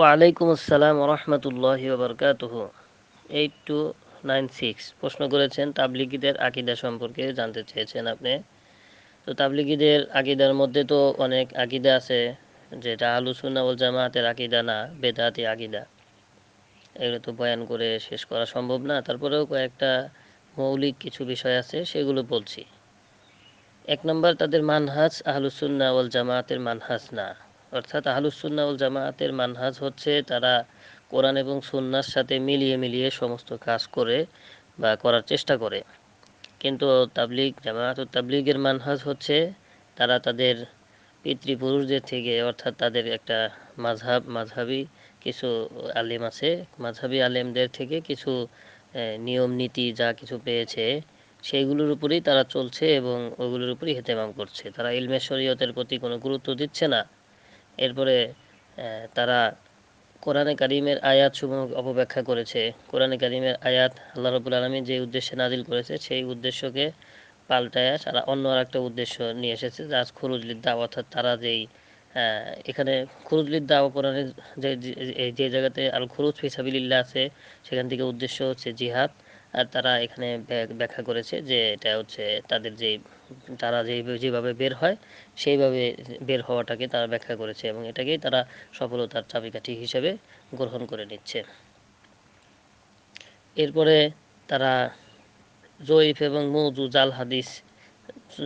ওয়ালাইকুম আসসালাম রহমতুল্লাহ বরকাতহ এইট টু নাইন সিক্স প্রশ্ন করেছেন তাবলিগীদের আকিদা সম্পর্কে জানতে চেয়েছেন আপনি তো তাবলিগীদের আকিদার মধ্যে তো অনেক আকিদা আছে যেটা আলোচনা ওল জামাতের আকিদা না বেদাতি আকিদা এগুলো তো বয়ান করে শেষ করা সম্ভব না তারপরেও কয়েকটা মৌলিক কিছু বিষয় আছে সেগুলো বলছি এক নম্বর তাদের মানহাজ আহলুসুন্না ওল জামাতের মানহাজ না অর্থাৎ আহলুসুন্নাউল জামায়াতের মানহাজ হচ্ছে তারা কোরআন এবং সুন্নার সাথে মিলিয়ে মিলিয়ে সমস্ত কাজ করে বা করার চেষ্টা করে কিন্তু তাবলিগ জামায়াত তাবলিগের মানহাজ হচ্ছে তারা তাদের পিতৃপুরুষদের থেকে অর্থাৎ তাদের একটা মাঝহাব মাঝহাবি কিছু আলেম আছে মাঝহাবি আলেমদের থেকে কিছু নিয়ম নীতি যা কিছু পেয়েছে সেইগুলোর উপরেই তারা চলছে এবং ওগুলোর উপরেই হেতেমাম করছে তারা ইলমে প্রতি কোনো গুরুত্ব দিচ্ছে না এরপরে তারা কোরআনে কারিমের আয়াত সমূহ অপব্যাখ্যা করেছে কোরআনে কারিমের আয়াত আল্লাহ রবুল আলমী যে উদ্দেশ্যে নাজিল করেছে সেই উদ্দেশ্যকে পাল্টায় তারা অন্য আর একটা উদ্দেশ্য নিয়ে এসেছে যা খুরুজলিদ্দা অর্থাৎ তারা যেই এখানে খুরুজলিদ্দা কোরআনে যে যে জায়গাতে আল খুরুজ ফিসাবিল্লা আছে সেখান থেকে উদ্দেশ্য হচ্ছে জিহাদ আর তারা এখানে ব্যাখ্যা করেছে যে এটা হচ্ছে তাদের যে তারা যে যেভাবে বের হয় সেইভাবে বের হওয়াটাকে তারা ব্যাখ্যা করেছে এবং এটাকেই তারা সফলতার চাবিকাঠি হিসেবে গ্রহণ করে নিচ্ছে এরপরে তারা জয়ীফ এবং মৌজু জাল হাদিস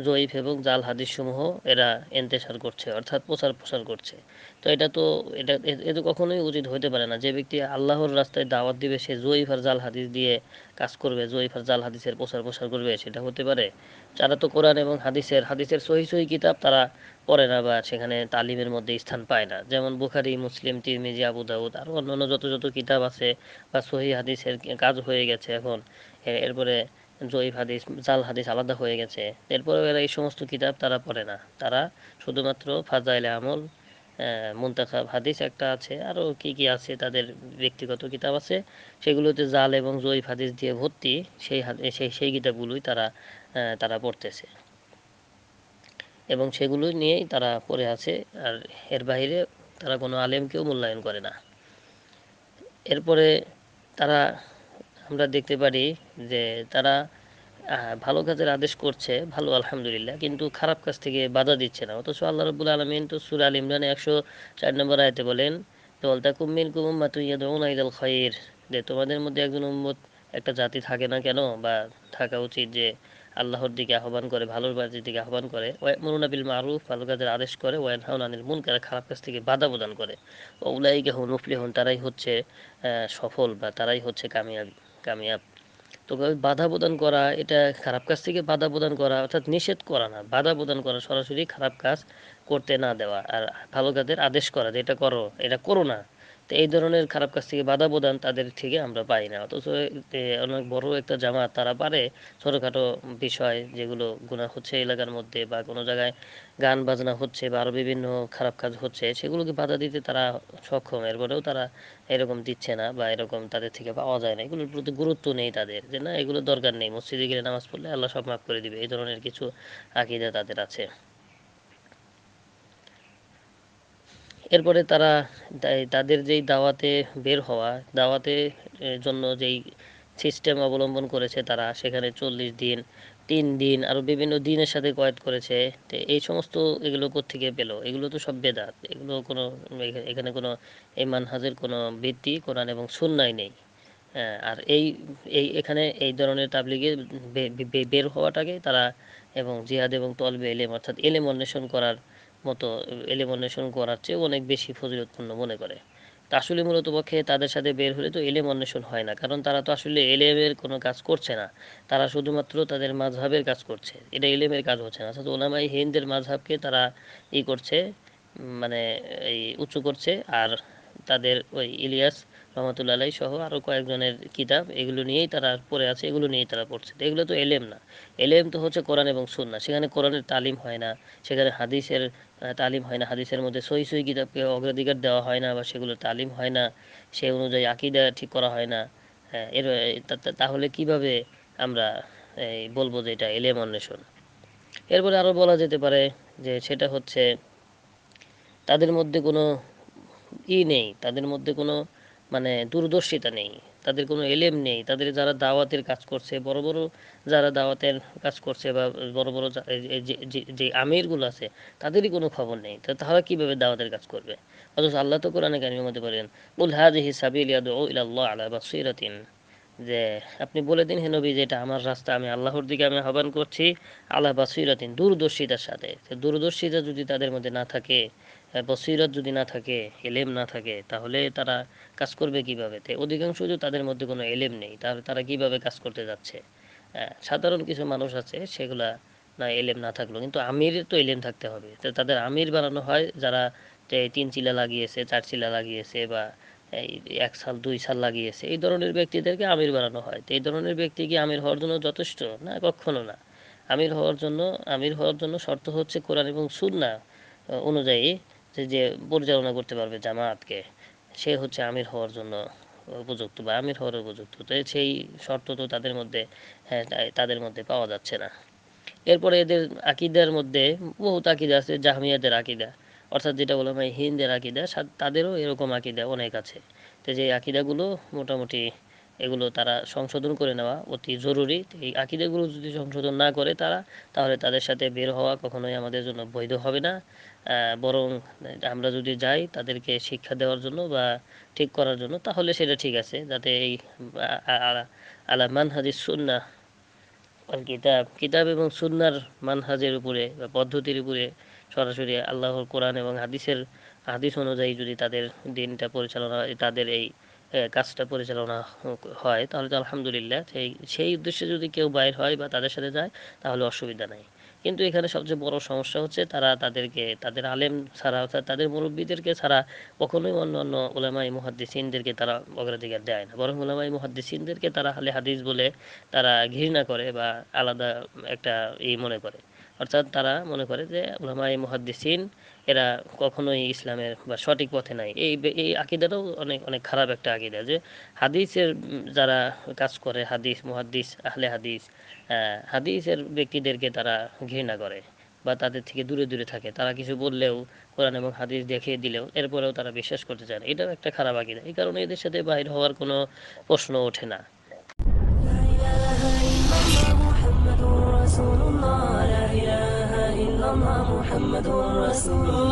জয়ীফ এবং জাল হাদিসসমূহ এরা এন্তেসার করছে অর্থাৎ প্রচার প্রসার করছে তো এটা তো এটা এ তো কখনোই উচিত হইতে পারে না যে ব্যক্তি আল্লাহর রাস্তায় দাওয়াত দিবে সে জয়ীফ আর জাল হাদিস দিয়ে কাজ করবে জয়ীফ আর জাল হাদিসের প্রচার প্রসার করবে সেটা হতে পারে যারা তো কোরআন এবং হাদিসের হাদিসের সহি সহি কিতাব তারা পড়ে না বা সেখানে তালিমের মধ্যে স্থান পায় না যেমন বুখারি মুসলিম তিরমিজি আবু দাউদ আরও অন্য যত যত কিতাব আছে বা সহি হাদিসের কাজ হয়ে গেছে এখন এরপরে জয়ীফ হাদিস জাল হাদিস আলাদা হয়ে গেছে এরপরেও এরা এই সমস্ত কিতাব তারা পড়ে না তারা শুধুমাত্র ফাজাইল আমল মুন্তাখাব হাদিস একটা আছে আরও কি কি আছে তাদের ব্যক্তিগত কিতাব আছে সেগুলোতে জাল এবং জয়ীফ হাদিস দিয়ে ভর্তি সেই সেই সেই কিতাবগুলোই তারা তারা পড়তেছে এবং সেগুলো নিয়েই তারা পড়ে আছে আর এর বাইরে তারা কোনো আলেমকেও মূল্যায়ন করে না এরপরে তারা আমরা দেখতে পারি যে তারা ভালো কাজের আদেশ করছে ভালো আলহামদুলিল্লাহ কিন্তু খারাপ কাজ থেকে বাধা দিচ্ছে না অথচ আল্লাহ রবুল আলমিন তো সুর আল ইমরান একশো চার নম্বর আয়তে বলেন দল কুম্মিন কুমুম্মা তুই ইদাল খয়ের যে তোমাদের মধ্যে একজন উম্মত একটা জাতি থাকে না কেন বা থাকা উচিত যে আল্লাহর দিকে আহ্বান করে ভালো বাজির দিকে আহ্বান করে মরুনাবিল মারুফ ভালো কাজের আদেশ করে ওয়ান হাউন আনিল মুন কারা খারাপ কাজ থেকে বাধা প্রদান করে ওলাইকে হন উফলি হন তারাই হচ্ছে সফল বা তারাই হচ্ছে কামিয়াবি কামিয়াব তো বাধা প্রদান করা এটা খারাপ কাজ থেকে বাধা প্রদান করা অর্থাৎ নিষেধ করা না বাধা প্রদান করা সরাসরি খারাপ কাজ করতে না দেওয়া আর ভালো কাজের আদেশ করা যে এটা করো এটা করো না তো এই ধরনের খারাপ কাজ থেকে বাধা প্রদান তাদের থেকে আমরা পাই না অথচ অনেক বড় একটা জামাত তারা পারে ছোটোখাটো বিষয় যেগুলো গুণা হচ্ছে এলাকার মধ্যে বা কোনো জায়গায় গান বাজনা হচ্ছে বা আরও বিভিন্ন খারাপ কাজ হচ্ছে সেগুলোকে বাধা দিতে তারা সক্ষম এরপরেও তারা এরকম দিচ্ছে না বা এরকম তাদের থেকে পাওয়া যায় না এগুলোর প্রতি গুরুত্ব নেই তাদের যে না এগুলো দরকার নেই মসজিদে গেলে নামাজ পড়লে আল্লাহ সব মাফ করে দিবে এই ধরনের কিছু আকিদা তাদের আছে এরপরে তারা তাদের যেই দাওয়াতে বের হওয়া দাওয়াতে জন্য যেই সিস্টেম অবলম্বন করেছে তারা সেখানে চল্লিশ দিন তিন দিন আরও বিভিন্ন দিনের সাথে কয়েদ করেছে তো এই সমস্ত এগুলো থেকে পেলো এগুলো তো সব বেদাত এগুলো কোনো এখানে কোনো এই মানহাজের কোনো ভিত্তি কোরআন এবং সুন্নাই নেই আর এই এই এখানে এই ধরনের তাবলিগে বের হওয়াটাকে তারা এবং জিহাদ এবং তলবে এলেম অর্থাৎ এলেম অন্বেষণ করার মতো এলিমিনেশন করার চেয়ে অনেক বেশি ফজিলতপূর্ণ মনে করে তা আসলে মূলত পক্ষে তাদের সাথে বের হলে তো এলিমিনেশন হয় না কারণ তারা তো আসলে এলেমের কোনো কাজ করছে না তারা শুধুমাত্র তাদের মাঝহাবের কাজ করছে এটা এলেমের কাজ হচ্ছে না অর্থাৎ ওলামাই হিন্দের মাঝহাবকে তারা ই করছে মানে এই উঁচু করছে আর তাদের ওই ইলিয়াস রহমতুল্লাহ সহ আরও কয়েকজনের কিতাব এগুলো নিয়েই তারা পড়ে আছে এগুলো নিয়েই তারা পড়ছে এগুলো তো এলেম না এলেম তো হচ্ছে কোরআন এবং সুন্না সেখানে কোরআনের তালিম হয় না সেখানে হাদিসের তালিম হয় না হাদিসের মধ্যে সই সই কিতাবকে অগ্রাধিকার দেওয়া হয় না বা সেগুলো তালিম হয় না সে অনুযায়ী আকিদা ঠিক করা হয় না হ্যাঁ এর তাহলে কিভাবে আমরা এই বলবো যে এটা এলেম অন্বেষণ এরপরে আরও বলা যেতে পারে যে সেটা হচ্ছে তাদের মধ্যে কোনো ই নেই তাদের মধ্যে কোনো মানে দূরদর্শিতা নেই তাদের কোনো এলেম নেই তাদের যারা দাওয়াতের কাজ করছে বড় বড় যারা দাওয়াতের কাজ করছে বা বড় বড় যে আমিরগুলো আছে তাদেরই কোনো খবর নেই তারা কিভাবে দাওয়াতের কাজ করবে অথচ আল্লাহ তো কোরআনে কারিমের মধ্যে বলেন হাজি হিসাবিল ইয়াদ ইলাল্লাহ আলা বাসিরাতিন যে আপনি বলে দিন হেন যে এটা আমার রাস্তা আমি আল্লাহর দিকে আমি আহ্বান করছি আল্লাহ বাসিরাতিন দূরদর্শিতার সাথে দূরদর্শিতা যদি তাদের মধ্যে না থাকে বসিরত যদি না থাকে এলেম না থাকে তাহলে তারা কাজ করবে কিভাবে তে অধিকাংশ তো তাদের মধ্যে কোনো এলেম নেই তাহলে তারা কিভাবে কাজ করতে যাচ্ছে সাধারণ কিছু মানুষ আছে সেগুলা না এলেম না থাকলো কিন্তু আমির তো এলেম থাকতে হবে তো তাদের আমির বানানো হয় যারা তিন চিলা লাগিয়েছে চার চিলা লাগিয়েছে বা এই এক সাল দুই সাল লাগিয়েছে এই ধরনের ব্যক্তিদেরকে আমির বানানো হয় তো এই ধরনের ব্যক্তি কি আমির হওয়ার জন্য যথেষ্ট না কখনো না আমির হওয়ার জন্য আমির হওয়ার জন্য শর্ত হচ্ছে কোরআন এবং সুন্না অনুযায়ী যে যে পরিচালনা করতে পারবে জামাতকে সে হচ্ছে আমির হওয়ার জন্য উপযুক্ত বা আমির হওয়ার উপযুক্ত তো সেই শর্ত তো তাদের মধ্যে হ্যাঁ তাদের মধ্যে পাওয়া যাচ্ছে না এরপরে এদের আকিদার মধ্যে বহুত আকিদা আছে জাহমিয়াদের আকিদা অর্থাৎ যেটা বললাম হয় হিন্দের আকিদা তাদেরও এরকম আকিদা অনেক আছে তো যে আকিদাগুলো মোটামুটি এগুলো তারা সংশোধন করে নেওয়া অতি জরুরি এই আকিদাগুলো যদি সংশোধন না করে তারা তাহলে তাদের সাথে বের হওয়া কখনোই আমাদের জন্য বৈধ হবে না বরং আমরা যদি যাই তাদেরকে শিক্ষা দেওয়ার জন্য বা ঠিক করার জন্য তাহলে সেটা ঠিক আছে যাতে এই আলা মানহাজির সুন্না কিতাব কিতাব এবং সুন্নার মানহাজের উপরে বা পদ্ধতির উপরে সরাসরি আল্লাহর কোরআন এবং হাদিসের হাদিস অনুযায়ী যদি তাদের দিনটা পরিচালনা তাদের এই কাজটা পরিচালনা হয় তাহলে তো আলহামদুলিল্লাহ সেই সেই উদ্দেশ্যে যদি কেউ বাইর হয় বা তাদের সাথে যায় তাহলে অসুবিধা নাই কিন্তু এখানে সবচেয়ে বড় সমস্যা হচ্ছে তারা তাদেরকে তাদের আলেম ছাড়া অর্থাৎ তাদের মুরব্বীদেরকে ছাড়া কখনোই অন্য অন্য ওলামাই মুহাদ্দিসিনদেরকে তারা অগ্রাধিকার দেয় না বরং ওলামাই মুহাদ্দিসিনদেরকে তারা হালে হাদিস বলে তারা ঘৃণা করে বা আলাদা একটা ই মনে করে অর্থাৎ তারা মনে করে যে ওলামাই মহাদ্দিসিন এরা কখনোই ইসলামের বা সঠিক পথে নাই এই এই আকিদাটাও অনেক অনেক খারাপ একটা আকিদা যে হাদিসের যারা কাজ করে হাদিস মহাদ্দিস আহলে হাদিস হাদিসের ব্যক্তিদেরকে তারা ঘৃণা করে বা তাদের থেকে দূরে দূরে থাকে তারা কিছু বললেও কোরআন এবং হাদিস দেখিয়ে দিলেও এরপরেও তারা বিশ্বাস করতে চায় না এটাও একটা খারাপ আকিদা এই কারণে এদের সাথে বাইর হওয়ার কোনো প্রশ্ন ওঠে না 多啰嗦。